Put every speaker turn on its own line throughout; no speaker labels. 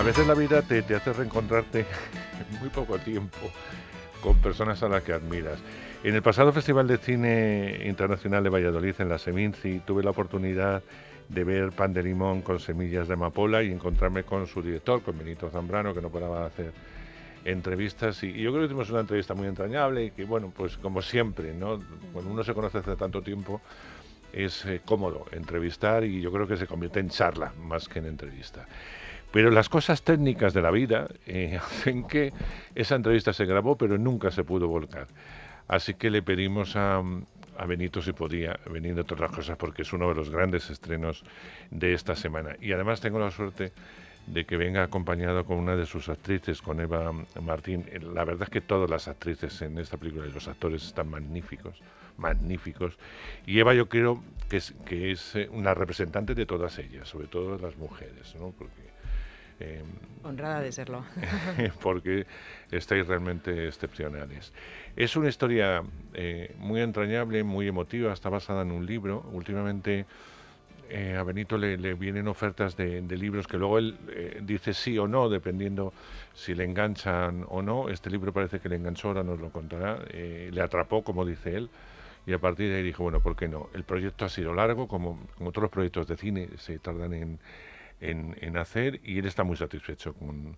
A veces la vida te, hace reencontrarte en muy poco tiempo con personas a las que admiras. En el pasado Festival de Cine Internacional de Valladolid, en la Seminci, tuve la oportunidad de ver pan de limón con semillas de amapola y encontrarme con su director, con Benito Zambrano, que no podaba hacer entrevistas. Y, yo creo que tuvimos una entrevista muy entrañable y que, bueno, pues como siempre, ¿no? Cuando uno se conoce hace tanto tiempo, es eh, cómodo entrevistar y yo creo que se convierte en charla más que en entrevista. Pero las cosas técnicas de la vida eh, hacen que esa entrevista se grabó, pero nunca se pudo volcar. Así que le pedimos a, Benito si podía venir, todas otras cosas, porque es uno de los grandes estrenos de esta semana. Y además tengo la suerte de que venga acompañado con una de sus actrices, con Eva Martín. Eh, la verdad es que todas las actrices en esta película y los actores están magníficos, magníficos. Y Eva yo creo que es, eh, una representante de todas ellas, sobre todo las mujeres, ¿no? Porque Em,
Honrada de serlo.
porque estáis realmente excepcionales. Es una historia eh, muy entrañable, muy emotiva, está basada en un libro. Últimamente eh, a Benito le, vienen ofertas de, libros que luego él eh, dice sí o no, dependiendo si le enganchan o no. Este libro parece que le enganchó, ahora nos lo contará. le atrapó, como dice él, y a partir de ahí dijo, bueno, ¿por qué no? El proyecto ha sido largo, como, como todos los proyectos de cine se tardan en, en, hacer y él está muy satisfecho con,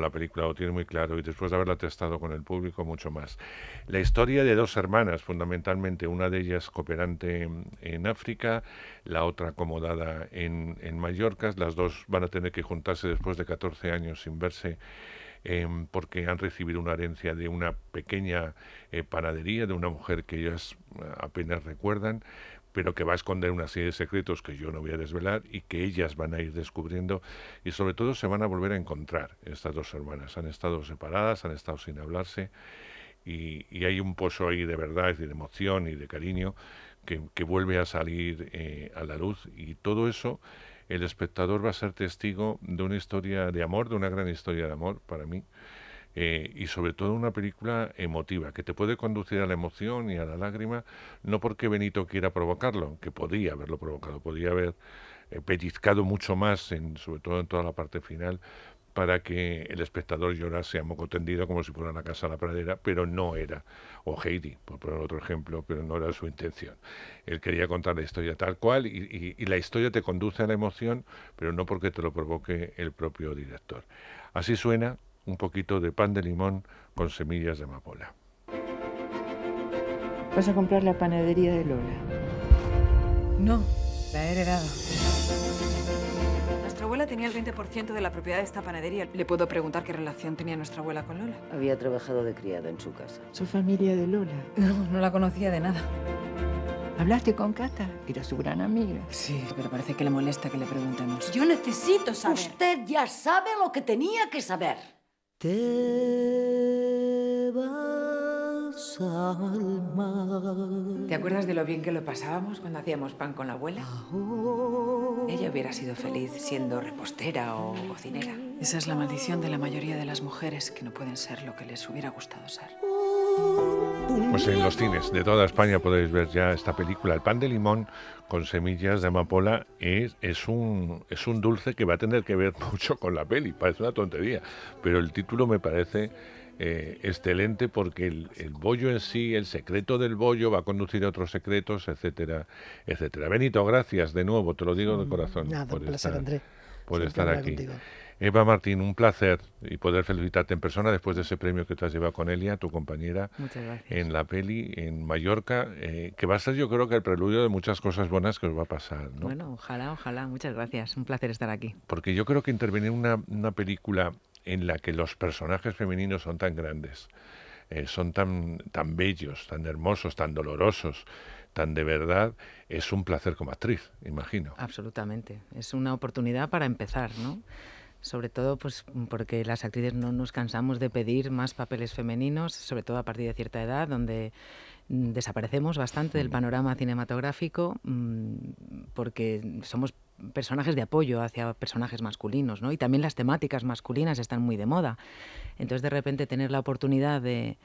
la película, lo tiene muy claro y después de haberla testado con el público mucho más. La historia de dos hermanas, fundamentalmente, una de ellas cooperante en, África, la otra acomodada en, en Mallorca, las dos van a tener que juntarse después de 14 años sin verse. Em, porque han recibido una herencia de una pequeña eh, panadería, de una mujer que ellas eh, apenas recuerdan, pero que va a esconder una serie de secretos que yo no voy a desvelar y que ellas van a ir descubriendo y sobre todo se van a volver a encontrar estas dos hermanas. Han estado separadas, han estado sin hablarse y, y hay un pozo ahí de verdad y de emoción y de cariño que, que vuelve a salir eh, a la luz y todo eso el espectador va a ser testigo de una historia de amor, de una gran historia de amor para mí eh, y sobre todo una película emotiva, que te puede conducir a la emoción y a la lágrima, no porque Benito quiera provocarlo, que podía haberlo provocado, podía haber eh, pellizcado mucho más, sobre todo en toda la parte final, para que el espectador llorase a moco tendido como si fuera la casa a la pradera, pero no era, o Heidi, por poner otro ejemplo, pero no era su intención. Él quería contar la historia tal cual y la historia te conduce a la emoción, pero no porque te lo provoque el propio director. Así suena un poquito de pan de limón con semillas de amapola.
Vas a comprar la panadería de Lola. No, la he heredado. Nuestra abuela tenía el 20% de la propiedad de esta panadería. ¿Le puedo preguntar qué relación tenía nuestra abuela con Lola? Había trabajado de criada en su casa. ¿Su familia de Lola? No, no la conocía de nada. ¿Hablaste con Cata? Era su gran amiga. Sí, pero parece que le molesta que le preguntemos. Yo necesito saber. Usted ya sabe lo que tenía que saber. Te vas ¿Te acuerdas de lo bien que lo pasábamos cuando hacíamos pan con la abuela? Ella hubiera sido feliz siendo repostera o cocinera. Esa es la maldición de la mayoría de las mujeres que no pueden ser lo que les hubiera gustado ser. Pues
en los cines de toda España podéis ver ya esta película. El pan de limón con semillas de amapola es, es, un, es un dulce que va a tener que ver mucho con la peli. Parece una tontería, pero el título me parece eh, excelente porque el, bollo en sí, el secreto del bollo va a conducir a otros secretos, etcétera, etcétera. Benito, gracias de nuevo, te lo digo de corazón. Nada, un placer, estar, André. Por estar aquí. Eva Martín, un placer y poder felicitarte en persona después de ese premio que te has llevado con Elia, tu compañera, en la peli en Mallorca, eh, que va a ser yo creo que el preludio de muchas cosas buenas que os va a pasar. Bueno,
ojalá, ojalá, muchas gracias, un placer estar aquí.
Porque yo creo que intervenir en una, película en la que los personajes femeninos son tan grandes, eh, son tan, tan bellos, tan hermosos, tan dolorosos, tan de verdad, es un placer como actriz, imagino.
Absolutamente, es una oportunidad para empezar, ¿no? sobre todo pues porque las actrices no nos cansamos de pedir más papeles femeninos, sobre todo a partir de cierta edad, donde mm, desaparecemos bastante del panorama cinematográfico mm, porque somos personajes de apoyo hacia personajes masculinos, ¿no? Y también las temáticas masculinas están muy de moda. Entonces, de repente, tener la oportunidad de,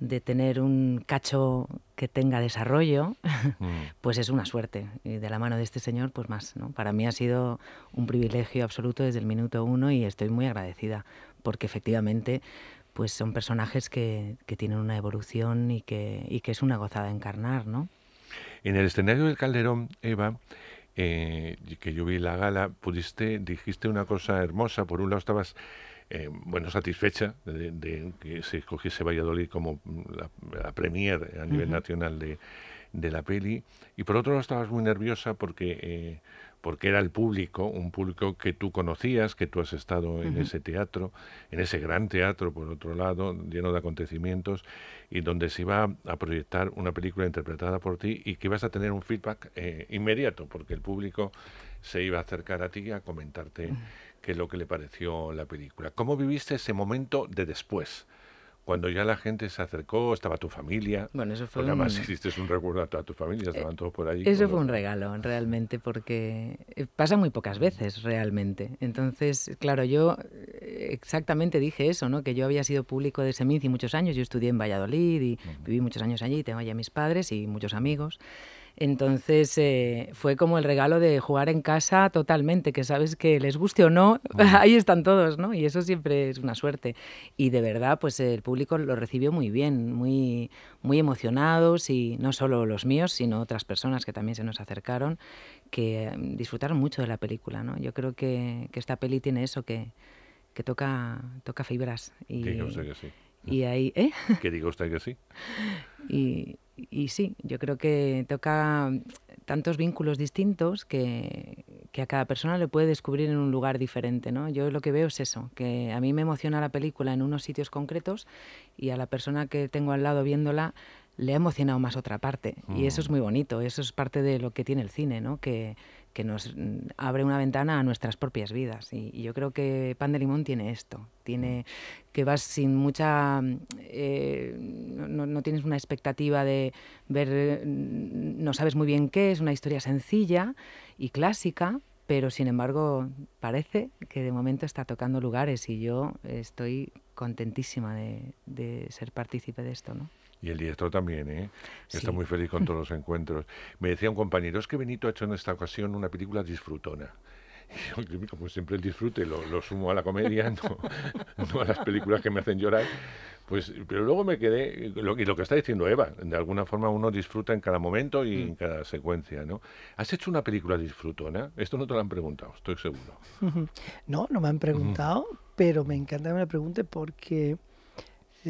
de tener un cacho que tenga desarrollo, mm. pues es una suerte. Y de la mano de este señor, pues más. ¿no? Para mí ha sido un privilegio absoluto desde el minuto uno y estoy muy agradecida porque efectivamente pues son personajes que, tienen una evolución y que, que es una gozada encarnar. ¿no?
En el escenario del Calderón, Eva, eh, que yo vi la gala, pudiste, dijiste una cosa hermosa. Por un lado estabas eh, bueno, satisfecha de, que se escogiese Valladolid como la, premier a nivel nacional de, la peli. Y por otro lado estabas muy nerviosa porque, eh, porque era el público, un público que tú conocías, que tú has estado en ese teatro, en ese gran teatro, por otro lado, lleno de acontecimientos, y donde se iba a proyectar una película interpretada por ti y que ibas a tener un feedback eh, inmediato, porque el público se iba a acercar a ti a comentarte qué es lo que le pareció la película. ¿Cómo viviste ese momento de después? Cuando ya la gente se acercó, estaba tu familia. Bueno, eso fue. un... hiciste un recuerdo a tu familia, estaban todos por ahí. Eso fue un
regalo, realmente, porque eh, pasa muy pocas veces, realmente. Entonces, claro, yo eh, exactamente dije eso, ¿no? Que yo había sido público de y muchos años, yo estudié en Valladolid y viví muchos años allí, tengo allí a mis padres y muchos amigos. Entonces eh, fue como el regalo de jugar en casa totalmente, que sabes que les guste o no, ahí están todos, ¿no? Y eso siempre es una suerte. Y de verdad, pues el público lo recibió muy bien, muy, muy emocionados y no solo los míos, sino otras personas que también se nos acercaron, que mm, disfrutaron mucho de la película, ¿no? Yo creo que, esta peli tiene eso, que, toca, toca fibras. Y, que usted que sí. ¿eh? Que
diga usted que sí.
Y, y sí, yo creo que toca tantos vínculos distintos que, que, a cada persona le puede descubrir en un lugar diferente. ¿no? Yo lo que veo es eso, que a mí me emociona la película en unos sitios concretos y a la persona que tengo al lado viéndola le ha emocionado más otra parte. Y eso es mm. muy bonito, eso es parte de lo que tiene el cine, ¿no? que, que nos mm, abre una ventana a nuestras propias vidas. Y, yo creo que Pan de Limón tiene esto, tiene que vas sin mucha, mm, eh, no, tienes una expectativa de ver, mm, no sabes muy bien qué, es una historia sencilla y clásica, pero sin embargo parece que de momento está tocando lugares y yo estoy contentísima de, de ser partícipe de esto, ¿no?
Y el diestro también, ¿eh? Está muy feliz con todos los encuentros. Me decía un compañero, es que Benito ha hecho en esta ocasión una película disfrutona. Y yo, como siempre el disfrute lo, sumo a la comedia, no, a las películas que me hacen llorar. Pues, pero luego me quedé, lo, y lo que está diciendo Eva, de alguna forma uno disfruta en cada momento y en mm. cada secuencia, ¿no? ¿Has hecho una película disfrutona? Esto no te lo han preguntado, estoy seguro.
No, no me han preguntado, pero me encanta que me lo pregunte porque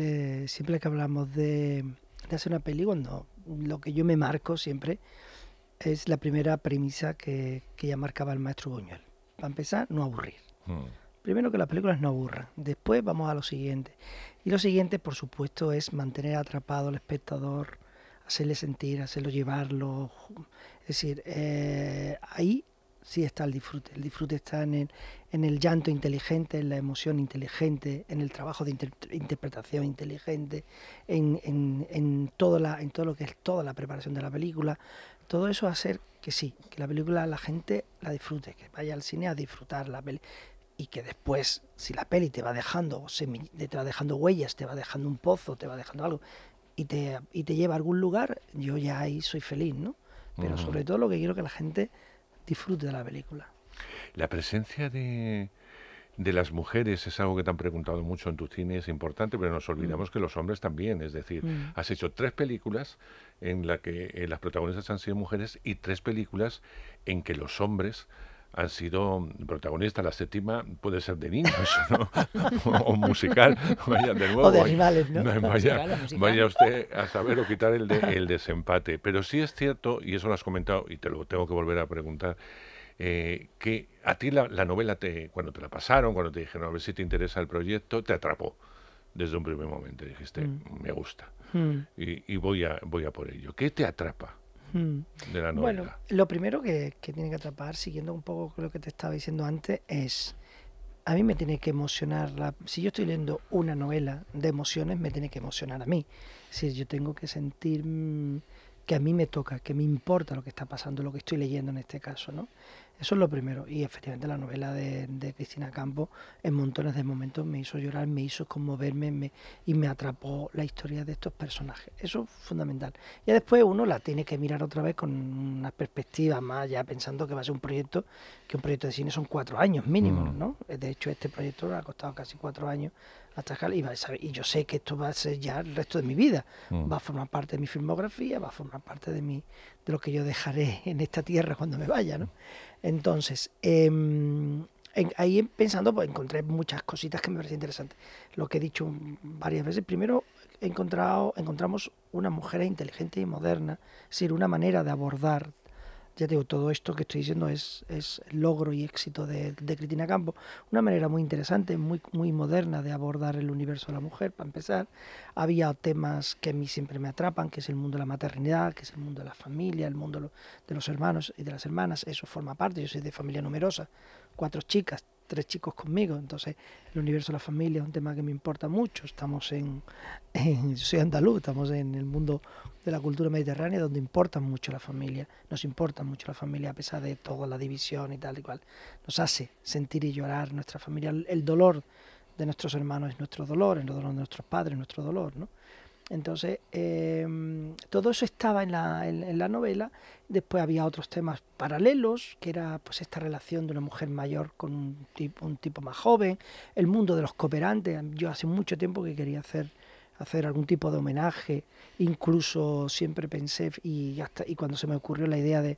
eh, siempre que hablamos de, hacer una peli, no lo que yo me marco siempre es la primera premisa que, ya marcaba el maestro Buñuel. Para empezar, no aburrir. Hmm. Primero que las películas no aburran. Después vamos a lo siguiente. Y lo siguiente, por supuesto, es mantener atrapado al espectador, hacerle sentir, hacerlo llevarlo. Es decir, eh, ahí sí está el disfrute. El disfrute está en el, en el llanto inteligente, en la emoción inteligente, en el trabajo de interpretación inteligente, en, en, todo la, en todo lo que es toda la preparación de la película. Todo eso va a hacer que sí, que la película la gente la disfrute, que vaya al cine a disfrutar la peli y que después, si la peli te va dejando, te dejando huellas, te va dejando un pozo, te va dejando algo, y te, y te lleva a algún lugar, yo ya ahí soy feliz, ¿no? Pero sobre todo lo que quiero que la gente disfrute de la película.
La presencia de, de las mujeres es algo que te han preguntado mucho en tu cine, es importante, pero nos olvidamos mm. que los hombres también. Es decir, mm. has hecho tres películas en las que eh, las protagonistas han sido mujeres y tres películas en que los hombres han sido protagonistas. La séptima puede ser de niños,
o musical, vaya de nuevo. O de rivales, vaya, usted a saber o quitar el,
desempate. Pero sí es cierto, y eso lo has comentado, y te lo tengo que volver a preguntar, eh, que a ti la, novela, te, cuando te la pasaron, cuando te dijeron a ver si te interesa el proyecto, te atrapó desde un primer momento. Dijiste, mm. me gusta. Mm. Y, y voy, a, voy a por ello. ¿Qué te atrapa? Mm. De la novela.
Bueno, lo primero que, tiene que atrapar, siguiendo un poco lo que te estaba diciendo antes, es a mí me tiene que emocionar. si yo estoy leyendo una novela de emociones, me tiene que emocionar a mí. Si yo tengo que sentir mm, que a mí me toca, que me importa lo que está pasando, lo que estoy leyendo en este caso, ¿no? Eso es lo primero. Y efectivamente la novela de, Cristina Campos en montones de momentos me hizo llorar, me hizo conmoverme y me atrapó la historia de estos personajes. Eso es fundamental. Y después uno la tiene que mirar otra vez con una perspectiva más, ya pensando que va a ser un proyecto, que un proyecto de cine son cuatro años mínimo, mm. ¿no? De hecho, este proyecto ha costado casi cuatro años y, yo sé que esto va a ser ya el resto de mi vida. Mm. Va a formar parte de mi filmografía, va a formar parte de, mi, de lo que yo dejaré en esta tierra cuando me vaya. ¿no? Entonces, em, ahí em, pensando, pues encontré muchas cositas que me parecen interesantes. Lo que he dicho varias veces, primero he encontrado, encontramos una mujer inteligente y moderna, es una manera de abordar ya digo, todo esto que estoy diciendo es, es logro y éxito de, de Cristina Campo Una manera muy interesante, muy, muy moderna de abordar el universo de la mujer, para empezar. Había temas que a mí siempre me atrapan, que es el mundo de la maternidad, que es el mundo de la familia, el mundo de los hermanos y de las hermanas. Eso forma parte, yo soy de familia numerosa, cuatro chicas, tres chicos conmigo, entonces el universo de la familia es un tema que me importa mucho, estamos en, yo soy andaluz, estamos en el mundo de la cultura mediterránea donde importa mucho la familia, nos importa mucho la familia a pesar de toda la división y tal y cual, nos hace sentir y llorar nuestra familia, el dolor de nuestros hermanos es nuestro dolor, el dolor de nuestros padres es nuestro dolor, ¿no? Entonces, em, todo eso estaba en la, en, la, novela. Después había otros temas paralelos, que era pues esta relación de una mujer mayor con un tipo, un tipo más joven, el mundo de los cooperantes. Yo hace mucho tiempo que quería hacer, hacer algún tipo de homenaje, incluso siempre pensé, y, hasta, y cuando se me ocurrió la idea de,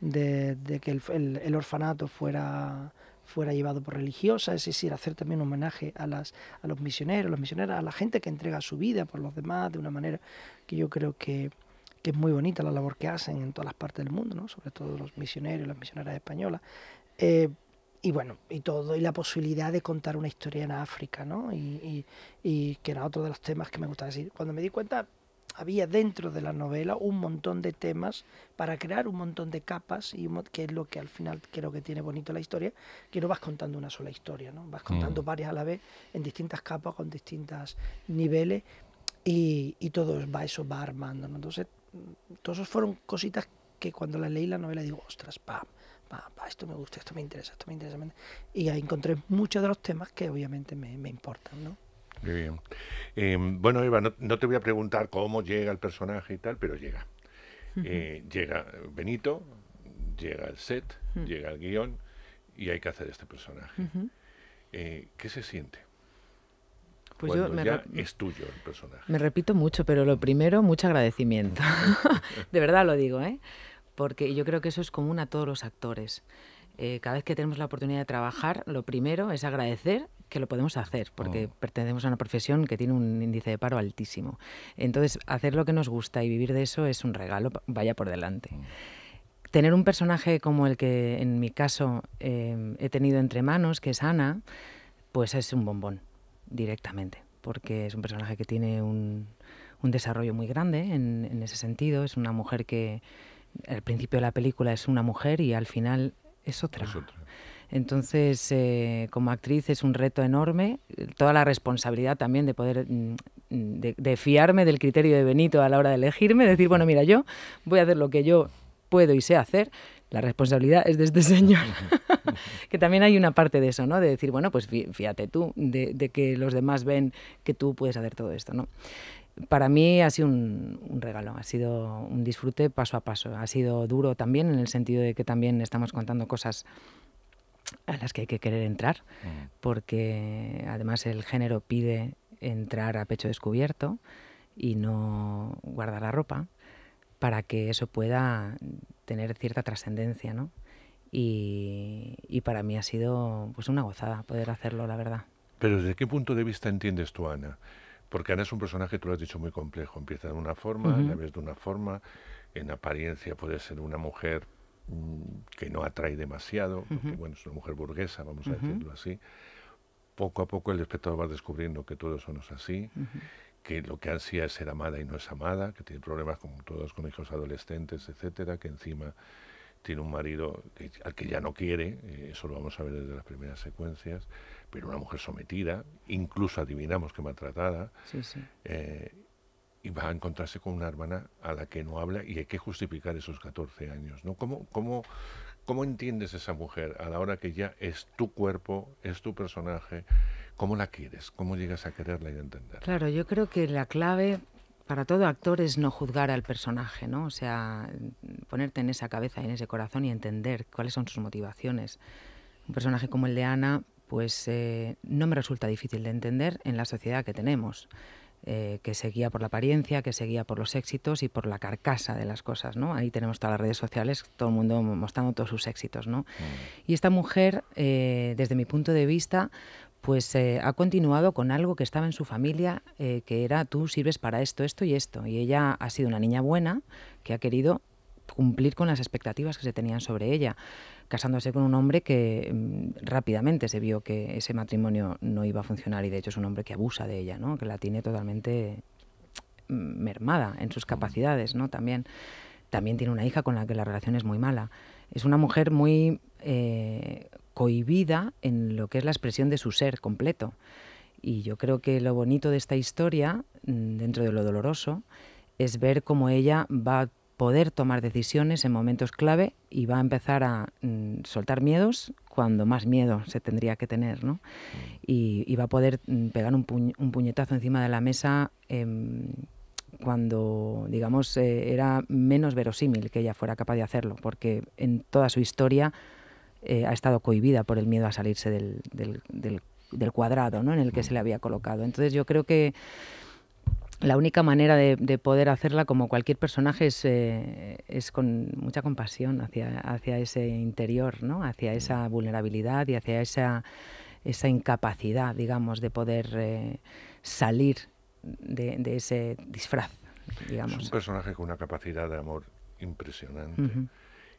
de, que el orfanato fuera fuera llevado por religiosas, es decir, hacer también un homenaje a, las, a los misioneros, las misioneras a la gente que entrega su vida por los demás de una manera que yo creo que, que es muy bonita la labor que hacen en todas las partes del mundo, ¿no? sobre todo los misioneros, y las misioneras españolas. Eh, y bueno, y todo, y la posibilidad de contar una historia en África, ¿no? Y, y, y que era otro de los temas que me gustaba decir. Cuando me di cuenta, había dentro de la novela un montón de temas para crear un montón de capas, y que es lo que al final creo que tiene bonito la historia, que no vas contando una sola historia, ¿no? vas contando mm. varias a la vez en distintas capas, con distintos niveles, y, todo va, eso va armando. ¿no? Entonces, mm, esos fueron cositas que cuando la leí la novela digo, ostras, pa, pa, esto me gusta, esto me interesa, esto me interesa. Y ahí encontré muchos de los temas que obviamente me, me importan. ¿no?
Muy bien. Em, bueno, Eva, no, te voy a preguntar cómo llega el personaje y tal, pero llega. Eh, llega Benito, llega el set, llega el guión y hay que hacer este personaje.
Eh, ¿Qué se siente? Pues yo me ya es tuyo el personaje. Me repito mucho, pero lo primero, mucho agradecimiento. de verdad lo digo, ¿eh? Porque yo creo que eso es común a todos los actores. Eh, cada vez que tenemos la oportunidad de trabajar, lo primero es agradecer que lo podemos hacer, porque ah. pertenecemos a una profesión que tiene un índice de paro altísimo. Entonces, hacer lo que nos gusta y vivir de eso es un regalo, vaya por delante. Mm. Tener un personaje como el que en mi caso eh, he tenido entre manos, que es Ana, pues es un bombón, directamente, porque es un personaje que tiene un, desarrollo muy grande en, en ese sentido. Es una mujer que al principio de la película es una mujer y al final es otra. Es otra. Entonces, eh, como actriz es un reto enorme, eh, toda la responsabilidad también de poder, mm, mm, de, fiarme del criterio de Benito a la hora de elegirme, decir, bueno, mira, yo voy a hacer lo que yo puedo y sé hacer, la responsabilidad es de este señor. que también hay una parte de eso, ¿no? De decir, bueno, pues fíjate tú, de, que los demás ven que tú puedes hacer todo esto, ¿no? Para mí ha sido un, un, regalo, ha sido un disfrute paso a paso. Ha sido duro también en el sentido de que también estamos contando cosas a las que hay que querer entrar, mm. porque además el género pide entrar a pecho descubierto y no guardar la ropa para que eso pueda tener cierta trascendencia, ¿no? Y, para mí ha sido pues una gozada poder hacerlo, la verdad.
Pero ¿desde qué punto de vista entiendes tú, Ana? Porque Ana es un personaje, tú lo has dicho, muy complejo. Empieza de una forma, la ves de una forma, en apariencia puede ser una mujer Mm, que no atrae demasiado, porque, bueno, es una mujer burguesa, vamos a decirlo así. Poco a poco el espectador va descubriendo que todo eso no es así, que lo que ansía es ser amada y no es amada, que tiene problemas como todos con hijos adolescentes, etcétera, que encima tiene un marido al que ya no quiere, eh, eso lo vamos a ver desde las primeras secuencias, pero una mujer sometida, incluso adivinamos que maltratada, sí, eh, y va a encontrarse con una hermana a la que no habla y hay que justificar esos 14 años, ¿no? ¿Cómo, cómo, cómo entiendes esa mujer a la hora que ya es tu cuerpo, es tu personaje? ¿Cómo la quieres? ¿Cómo llegas a quererla y a entenderla?
Claro, yo creo que la clave para todo actor es no juzgar al personaje, ¿no? O sea, ponerte en esa cabeza, y en ese corazón y entender cuáles son sus motivaciones. Un personaje como el de Ana, pues eh, no me resulta difícil de entender en la sociedad que tenemos. Eh, que seguía por la apariencia, que seguía por los éxitos y por la carcasa de las cosas, ¿no? Ahí tenemos todas las redes sociales, todo el mundo mostrando todos sus éxitos, ¿no? Mm. Y esta mujer, eh, desde mi punto de vista, pues eh, ha continuado con algo que estaba en su familia, que era tú sirves para esto, esto y esto. Y ella ha sido una niña buena que ha querido cumplir con las expectativas que se tenían sobre ella, casándose con un hombre que mm, rápidamente se vio que ese matrimonio no iba a funcionar y de hecho es un hombre que abusa de ella, ¿no? que la tiene totalmente mm, mermada en sus capacidades, ¿no? También, también tiene una hija con la que la relación es muy mala. Es una mujer muy eh, cohibida en lo que es la expresión de su ser completo. Y yo creo que lo bonito de esta historia, mm, dentro de lo doloroso, es ver cómo ella va poder tomar decisiones en momentos clave y va a empezar a mm, soltar miedos cuando más miedo se tendría que tener, ¿no? Y, va a poder mm, pegar un, puñetazo encima de la mesa em, cuando, digamos, eh, era menos verosímil que ella fuera capaz de hacerlo, porque en toda su historia eh, ha estado cohibida por el miedo a salirse del, del cuadrado ¿no? en el que se le había colocado. Entonces yo creo que la única manera de, poder hacerla como cualquier personaje es, eh, es con mucha compasión hacia, hacia ese interior, ¿no? hacia esa mm. vulnerabilidad y hacia esa, esa incapacidad, digamos, de poder eh, salir de, ese disfraz. Digamos. Es un
personaje con una capacidad de amor impresionante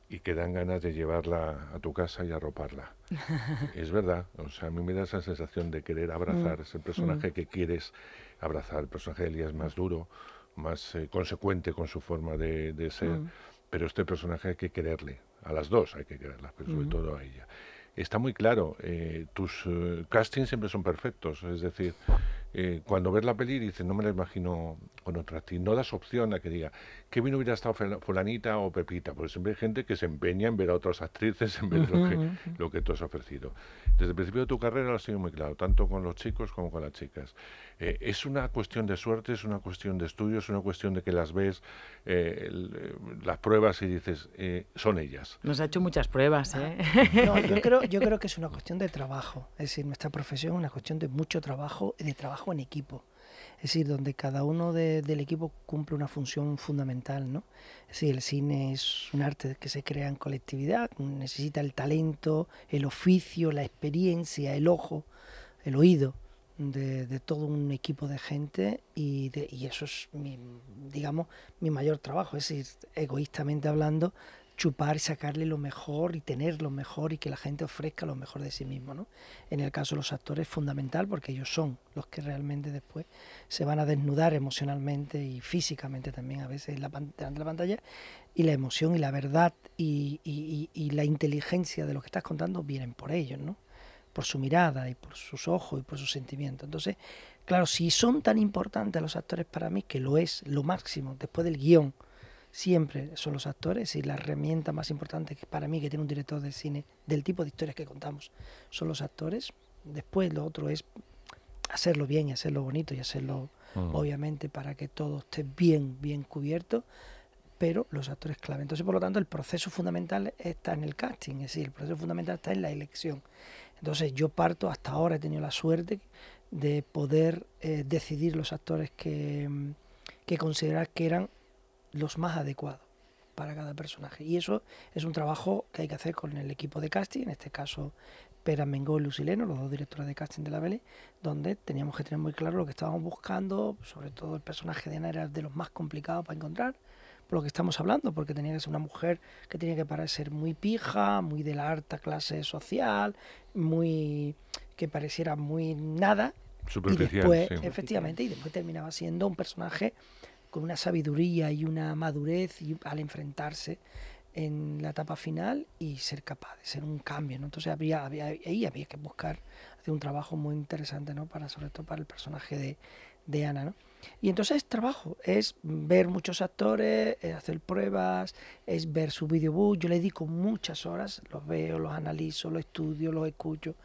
y que dan ganas de llevarla a tu casa y arroparla. es verdad, o sea, a mí me da esa sensación de querer mm. abrazar ese mm. personaje que quieres abrazar. El personaje de Elías más duro, más eh, consecuente con su forma de, ser, mm. pero este personaje hay que quererle, a las dos hay que quererlas, pero sobre mm. todo a ella. Está muy claro, eh, tus eh, castings siempre son perfectos, es decir, cuando ves la peli dices, no me la imagino con otra actriz, no das opción a que diga, qué bien hubiera estado fulanita o pepita, porque siempre hay gente que se empeña en ver a otras actrices en vez de lo que, tú has ofrecido. Desde el principio de tu carrera lo has sido muy claro, tanto con los chicos como con las chicas. Eh, es una cuestión de suerte, es una cuestión de estudio, es una cuestión de que las ves, eh, eh, las pruebas y dices, son ellas.
Nos ha hecho muchas pruebas. No, yo,
creo, yo creo que es una cuestión de trabajo. Es decir, nuestra profesión es una cuestión de mucho trabajo y de trabajo en equipo es decir, donde cada uno del equipo cumple una función fundamental, ¿no? Es decir, el cine es un arte que se crea en colectividad, necesita el talento, el oficio, la experiencia, el ojo, el oído, de, todo un equipo de gente y, eso es, mi, digamos, mi mayor trabajo, es ir egoístamente hablando, chupar y sacarle lo mejor y tener lo mejor y que la gente ofrezca lo mejor de sí mismo. ¿no? En el caso de los actores es fundamental porque ellos son los que realmente después se van a desnudar emocionalmente y físicamente también a veces la, delante de la pantalla y la emoción y la verdad y, y la inteligencia de lo que estás contando vienen por ellos. ¿no? por su mirada y por sus ojos y por sus sentimientos. Entonces, claro, si son tan importantes los actores para mí, que lo es, lo máximo, después del guión, siempre son los actores y la herramienta más importante que para mí que tiene un director de cine, del tipo de historias que contamos, son los actores. Después lo otro es hacerlo bien y hacerlo bonito y hacerlo, mm. obviamente, para que todo esté bien, bien cubierto pero los actores clave. Entonces, por lo tanto, el proceso fundamental está en el casting, es decir, el proceso fundamental está en la elección. Entonces yo parto, hasta ahora he tenido la suerte de poder eh, decidir los actores mm, que, considerar que eran los más adecuados para cada personaje. Y eso es un trabajo que hay que hacer con el equipo de casting, en este caso Pera Mengó y Lucileno, los dos directores de casting de la Bele, donde teníamos que tener muy claro lo que estábamos buscando, sobre todo el personaje de Ana era de los más complicados para encontrar, lo que estamos hablando, porque tenía que ser una mujer que tenía que parecer muy pija, muy de la alta clase social, muy que pareciera muy nada. Superficial. Y Efectivamente, y después terminaba siendo un personaje con una sabiduría y una madurez al enfrentarse en la etapa final y ser capaz de ser un cambio. ¿no? Entonces había, había, ahí había que buscar hacer un trabajo muy interesante, ¿no? para sobre todo para el personaje de, de Ana. ¿no? Y entonces es trabajo, es ver muchos actores, es hacer pruebas, es ver su videobook. Yo le dedico muchas horas, los veo, los analizo, los estudio, los escucho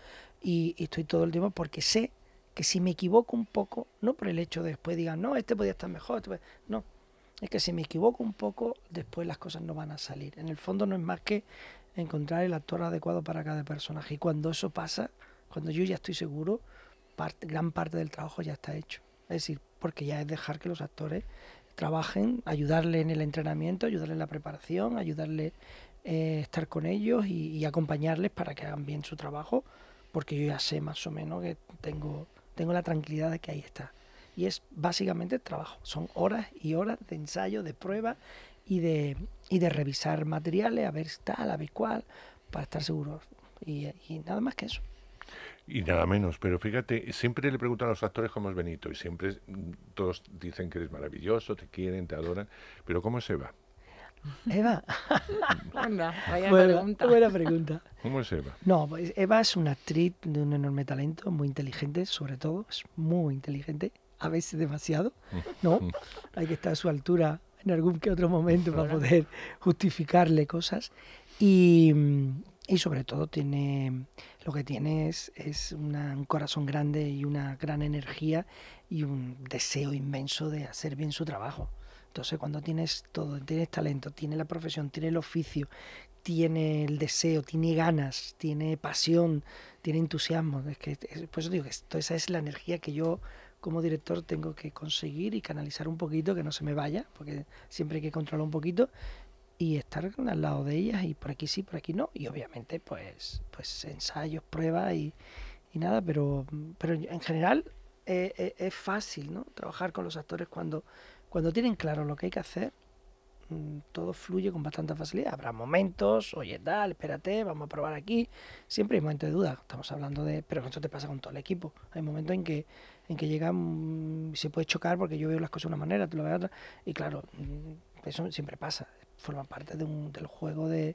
y, estoy todo el tiempo porque sé que si me equivoco un poco, no por el hecho de después digan, no, este podía estar mejor, este no. Es que si me equivoco un poco, después las cosas no van a salir. En el fondo no es más que encontrar el actor adecuado para cada personaje. Y cuando eso pasa, cuando yo ya estoy seguro, gran parte del trabajo ya está hecho. Es decir, porque ya es dejar que los actores trabajen, ayudarle en el entrenamiento, ayudarle en la preparación, ayudarle eh, estar con ellos y, acompañarles para que hagan bien su trabajo, porque yo ya sé más o menos que tengo, tengo la tranquilidad de que ahí está. Y es básicamente trabajo, son horas y horas de ensayo, de prueba y de, de revisar materiales, a ver tal, a ver cuál, para estar seguros. y nada más que eso
y nada menos. Pero fíjate, siempre le preguntan a los actores cómo es Benito y siempre todos dicen que eres maravilloso, te quieren, te adoran, pero ¿cómo es Eva?
Eva. vaya buena, pregunta. pregunta. ¿Cómo es Eva? No, pues Eva es una actriz de un enorme talento, muy inteligente, sobre todo, es muy inteligente, a veces demasiado, ¿no? Hay que estar a su altura en algún que otro momento para poder justificarle cosas. Y, y sobre todo tiene lo que tiene es, un corazón grande y una gran energía y un deseo inmenso de hacer bien su trabajo. Entonces cuando tienes todo, tienes talento, tiene la profesión, tiene el oficio, tiene el deseo, tiene ganas, tiene pasión, tiene entusiasmo. Es que, digo que esa es la energía que yo como director tengo que conseguir y canalizar un poquito, que no se me vaya, porque siempre hay que controlar un poquito y estar al lado de ellas y por aquí sí, por aquí no. Y obviamente pues, pues ensayos, pruebas y, nada, pero, pero en general eh, eh, es fácil ¿no? trabajar con los actores cuando, cuando tienen claro lo que hay que hacer. Mm, todo fluye con bastante facilidad. Habrá momentos, oye, tal, espérate, vamos a probar aquí. Siempre hay momentos de duda. Estamos hablando de. Pero eso te pasa con todo el equipo. Hay momentos en que, en que llegan. Mm, se puede chocar porque yo veo las cosas de una manera, tú lo ves de otra. Y claro, mm, eso siempre pasa forma parte de un, del juego de,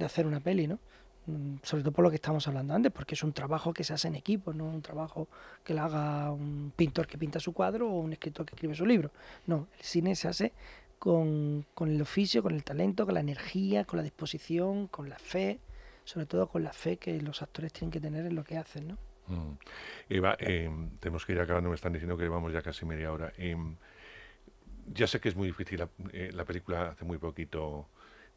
hacer una peli, ¿no? Mm, sobre todo por lo que estamos hablando antes, porque es un trabajo que se hace en equipo, no un trabajo que lo haga un pintor que pinta su cuadro o un escritor que escribe su libro. No, el cine se hace con, el oficio, con el talento, con la energía, con la disposición, con la fe, sobre todo con la fe que los actores tienen que tener en lo que hacen, ¿no?
Mm.
Eva, em, tenemos que ir acabando, me están diciendo que llevamos ya casi media hora. Em, ya sé que es muy difícil, la, eh, película hace muy poquito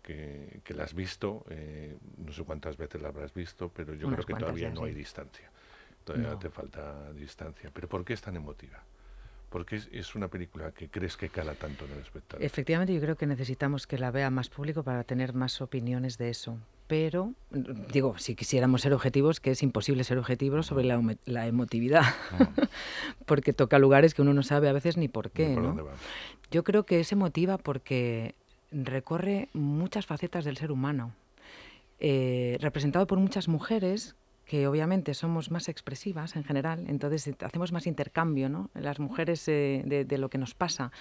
que, la has visto, eh, no sé cuántas veces la habrás visto, pero yo creo que todavía no hay distancia, todavía te falta distancia. ¿Pero por qué es tan emotiva? Porque es, es una película que crees que cala tanto
en el espectador. Efectivamente, yo creo que necesitamos que la vea más público para tener más opiniones de eso, pero digo, si quisiéramos ser objetivos, que es imposible ser objetivos sobre la, emotividad, porque toca lugares que uno no sabe a veces ni por qué. Yo creo que es emotiva porque recorre muchas facetas del ser humano, eh, representado por muchas mujeres que obviamente somos más expresivas en general, entonces hacemos más intercambio, ¿no? Las mujeres eh, de, lo que nos pasa,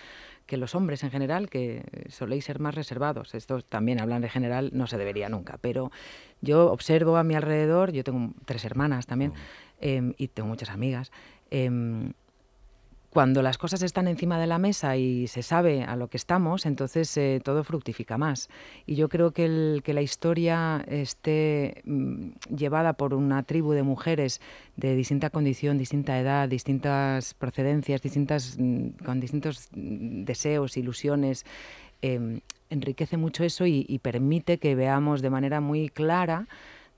que los hombres en general, que soléis ser más reservados. Esto también, hablan en general, no se debería nunca, pero yo observo a mi alrededor, yo tengo tres hermanas también, mm. em, y tengo muchas amigas, em, cuando las cosas están encima de la mesa y se sabe a lo que estamos, entonces eh, todo fructifica más. Y yo creo que, el, que la historia esté mm, llevada por una tribu de mujeres de distinta condición, distinta edad, distintas procedencias, distintas, mm, con distintos mm, deseos, ilusiones, em, enriquece mucho eso y, permite que veamos de manera muy clara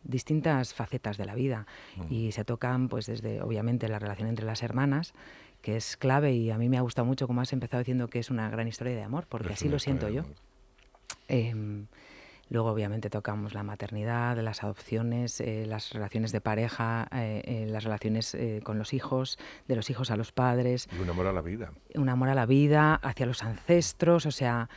distintas facetas de la vida. Y se tocan, pues desde, obviamente, la relación entre las hermanas, que es clave y a mí me ha gustado mucho como has empezado diciendo que es una gran historia de amor, porque así lo siento yo. Em, luego obviamente tocamos la maternidad, las adopciones, eh, las relaciones de pareja, eh, eh, las relaciones con los hijos, de los hijos a los padres. un amor a la vida. Un amor a la vida, hacia los ancestros, o sea,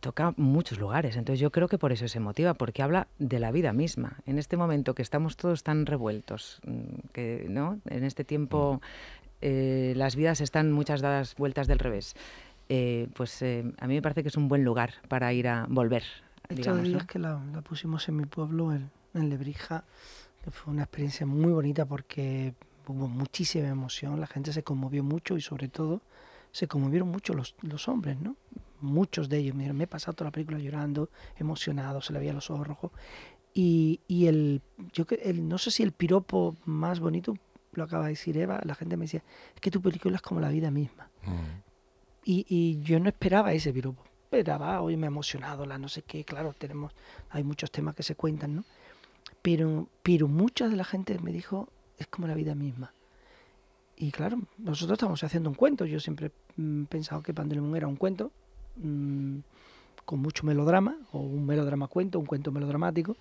toca muchos lugares. Entonces yo creo que por eso se motiva, porque habla de la vida misma. En este momento que estamos todos tan revueltos, mm, que, ¿no? En este tiempo... Mm. Eh, las vidas están muchas dadas vueltas del revés. Eh, pues eh, a mí me parece que es un buen lugar para ir a volver. Digamos,
que la, pusimos en mi pueblo, en, Lebrija, fue una experiencia muy bonita porque hubo muchísima emoción, la gente se conmovió mucho y sobre todo se conmovieron mucho los, los hombres, ¿no? Muchos de ellos me me he pasado toda la película llorando, emocionado, se le habían los ojos rojos. Y, y el, yo, el, no sé si el piropo más bonito, lo acaba de decir Eva, la gente me decía, es que tu película es como la vida misma. Mm. Y, yo no esperaba ese piropo. Esperaba, hoy me ha emocionado, la no sé qué, claro, tenemos, hay muchos temas que se cuentan, ¿no? Pero, pero mucha de la gente me dijo, es como la vida misma. Y claro, nosotros estamos haciendo un cuento. Yo siempre mm, he pensado que Pandemon era un cuento mm, con mucho melodrama, o un melodrama cuento, un cuento melodramático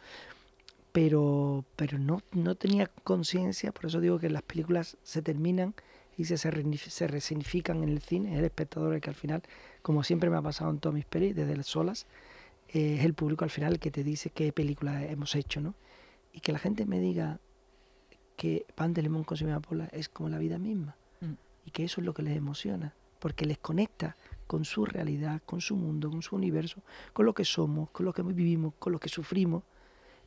pero, pero no, no tenía conciencia, por eso digo que las películas se terminan y se, se resignifican en el cine, es el espectador el que al final, como siempre me ha pasado en todas mis pelis, desde las solas, eh, es el público al final el que te dice qué película hemos hecho, ¿no? Y que la gente me diga que pan de limón con semilla es como la vida misma mm. y que eso es lo que les emociona, porque les conecta con su realidad, con su mundo, con su universo, con lo que somos, con lo que vivimos, con lo que sufrimos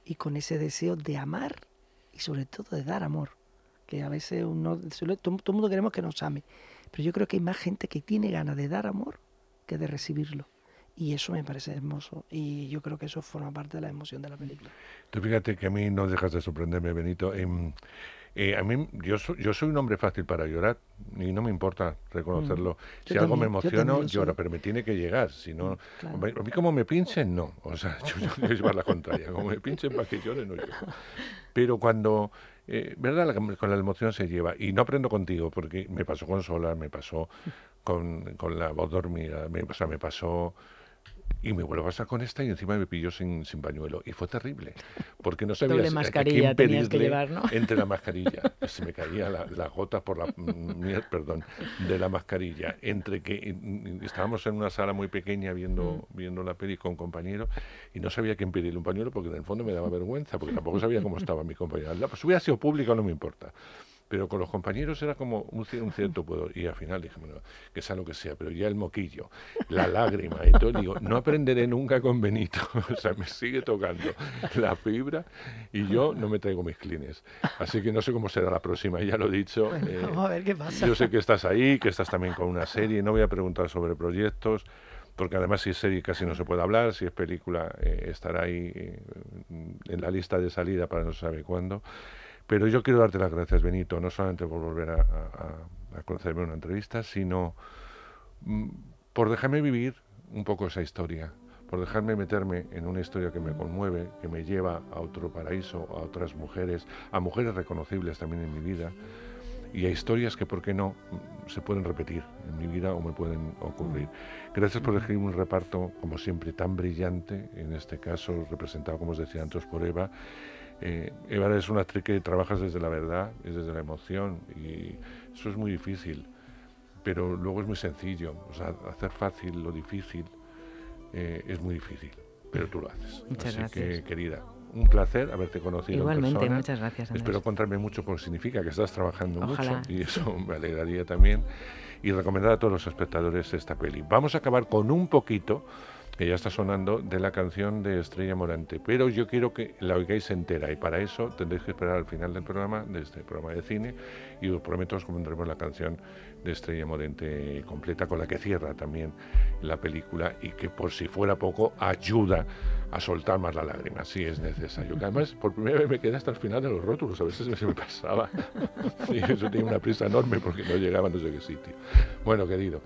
y con ese deseo de amar y sobre todo de dar amor, que a veces uno, todo el mundo queremos que nos ame, pero yo creo que hay más gente que tiene ganas de dar amor que de recibirlo. Y eso me parece hermoso. Y yo creo que eso forma parte de la emoción de la película.
Tú fíjate que a mí no dejas de sorprenderme, Benito. Eh, a mí, yo, yo soy un hombre fácil para llorar y no me importa reconocerlo. Mm. Si algo me emociona, lloro, pero me tiene que llegar. Si A mí como me pinchen, no. O sea, yo, voy a llevar la contraria. Como me pinchen para que llore, no lloro. Pero cuando... Eh, ¿Verdad? con la emoción se lleva. Y no aprendo contigo, porque me pasó con Sola, me pasó con, con la voz dormida, o sea, me pasó y me vuelvo a pasar con esta y encima me pilló sin, sin pañuelo. Y fue terrible, porque no sabía mascarilla a quién tenías que llevar, ¿no? entre la mascarilla. Se me caía las gotas por la, perdón, de la mascarilla. Entre que estábamos en una sala muy pequeña viendo, mm. viendo la peli con compañeros y no sabía quién pedirle un pañuelo porque en el fondo me daba vergüenza, porque tampoco sabía cómo estaba mi compañero. Si pues hubiera sido pública, no me importa pero con los compañeros era como un, cierto poder. Y al final dije, bueno, que sea lo que sea, pero ya el moquillo, la lágrima y todo, digo, no aprenderé nunca con Benito, o sea, me sigue tocando la fibra y yo no me traigo mis clines. Así que no sé cómo será la próxima, ya lo he dicho. Eh, vamos a ver qué pasa. Yo sé que estás ahí, que estás también con una serie, no voy a preguntar sobre proyectos porque además si es serie casi no se puede hablar, si es película eh, estará ahí eh, en la lista de salida para no saber cuándo. Pero yo quiero darte las gracias, Benito, no solamente por volver a, conocerme en una entrevista, sino mm, por dejarme vivir un poco esa historia, por dejarme meterme en una historia que me conmueve, que me lleva a otro paraíso, a otras mujeres, a mujeres reconocibles también en mi vida y a historias que, por qué no, se pueden repetir en mi vida o me pueden ocurrir. Gracias por elegir un reparto, como siempre, tan brillante, en este caso representado, como os decía antes, por Eva, eh, Eva es una actriz que trabajas desde la verdad es desde la emoción y eso es muy difícil, pero luego es muy sencillo. O sea, hacer fácil lo difícil eh, es muy difícil, pero tú lo haces. Muchas gracias. querida, un placer haberte conocido. Igualmente, muchas gracias. Espero contarme mucho porque significa que estás trabajando mucho y eso me alegraría también. Y recomendar a todos los espectadores esta peli. Vamos a acabar con un poquito que ya está sonando, de la canción de Estrella Morante. Pero yo quiero que la oigáis entera y para eso tendréis que esperar al final del programa, de este programa de cine, y os prometo os comentaremos la canción de Estrella Morante completa, con la que cierra también la película y que por si fuera poco ayuda a soltar más la lágrima, si es necesario. Que además, por primera vez me quedé hasta el final de los rótulos, a veces se me pasaba. y eso tenía una prisa enorme porque no llegaba a no sé qué sitio. Bueno, querido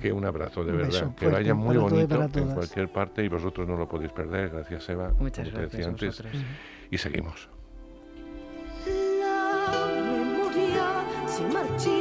que un abrazo, de verdad. que vaya muy bonito en cualquier parte y vosotros no lo podéis perder. Gracias, Eva. Muchas gracias. Y seguimos.
se